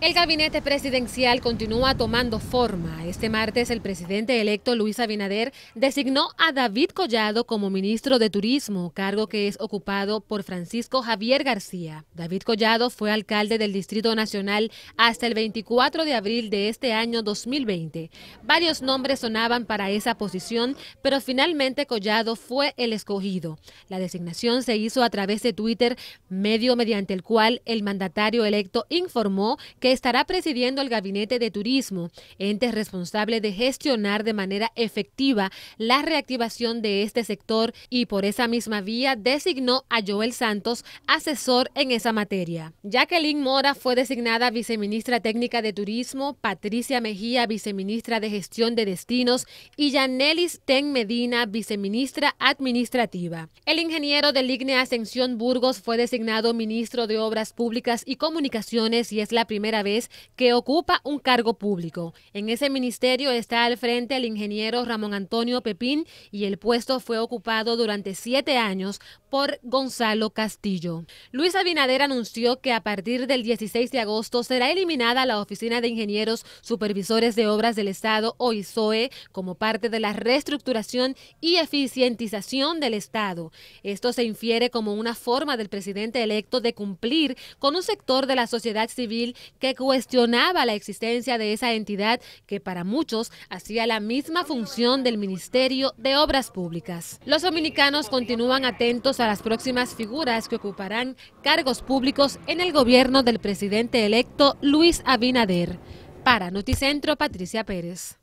El gabinete presidencial continúa tomando forma. Este martes el presidente electo Luis Abinader designó a David Collado como ministro de Turismo, cargo que es ocupado por Francisco Javier García. David Collado fue alcalde del Distrito Nacional hasta el 24 de abril de este año 2020. Varios nombres sonaban para esa posición, pero finalmente Collado fue el escogido. La designación se hizo a través de Twitter, medio mediante el cual el mandatario electo informó que estará presidiendo el Gabinete de Turismo, ente responsable de gestionar de manera efectiva la reactivación de este sector y por esa misma vía designó a Joel Santos asesor en esa materia. Jacqueline Mora fue designada viceministra técnica de Turismo, Patricia Mejía viceministra de Gestión de Destinos y Yanelis Ten Medina viceministra administrativa. El ingeniero del IGNE Ascensión Burgos fue designado ministro de Obras Públicas y Comunicaciones y es la primera vez que ocupa un cargo público. En ese ministerio está al frente el ingeniero Ramón Antonio Pepín y el puesto fue ocupado durante siete años por Gonzalo Castillo. Luis Abinader anunció que a partir del 16 de agosto será eliminada la Oficina de Ingenieros Supervisores de Obras del Estado o ISOE como parte de la reestructuración y eficientización del Estado. Esto se infiere como una forma del presidente electo de cumplir con un sector de la sociedad civil que cuestionaba la existencia de esa entidad que para muchos hacía la misma función del Ministerio de Obras Públicas. Los dominicanos continúan atentos a las próximas figuras que ocuparán cargos públicos en el gobierno del presidente electo Luis Abinader. Para Noticentro, Patricia Pérez.